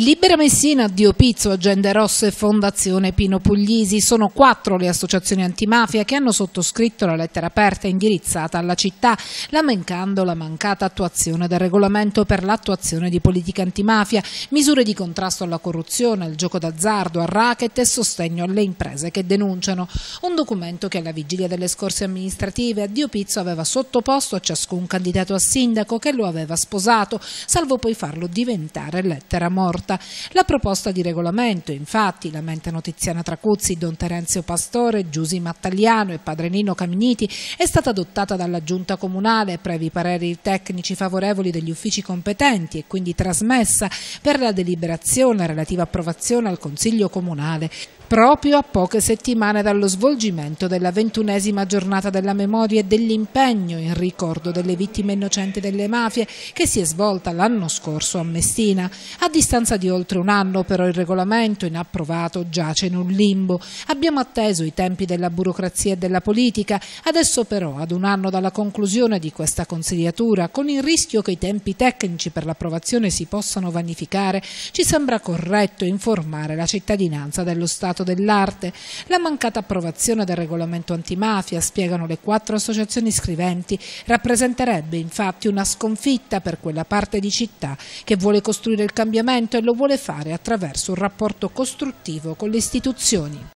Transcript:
Libera Messina, Dio Pizzo, Agenda Rosso e Fondazione Pino Puglisi sono quattro le associazioni antimafia che hanno sottoscritto la lettera aperta indirizzata alla città, lamentando la mancata attuazione del regolamento per l'attuazione di politiche antimafia, misure di contrasto alla corruzione, al gioco d'azzardo, al racket e sostegno alle imprese che denunciano. Un documento che alla vigilia delle scorse amministrative a Dio Pizzo aveva sottoposto a ciascun candidato a sindaco che lo aveva sposato, salvo poi farlo diventare lettera morta presenta la proposta di regolamento. Infatti, la mente notiziana Tracuzzi, Don Terenzio Pastore, Giusi Mattagliano e Padre Nino Caminiti, è stata adottata dalla Giunta Comunale previ pareri tecnici favorevoli degli uffici competenti e quindi trasmessa per la deliberazione relativa approvazione al Consiglio Comunale proprio a poche settimane dallo svolgimento della ventunesima giornata della memoria e dell'impegno in ricordo delle vittime innocenti delle mafie che si è svolta l'anno scorso a Messina. A distanza di oltre un anno però il regolamento inapprovato giace in un limbo. Abbiamo atteso i tempi della burocrazia e della politica, adesso però ad un anno dalla conclusione di questa consigliatura, con il rischio che i tempi tecnici per l'approvazione si possano vanificare, ci sembra corretto informare la cittadinanza dello Stato mercato dell'arte, la mancata approvazione del regolamento antimafia, spiegano le quattro associazioni scriventi, rappresenterebbe infatti una sconfitta per quella parte di città che vuole costruire il cambiamento e lo vuole fare attraverso un rapporto costruttivo con le istituzioni.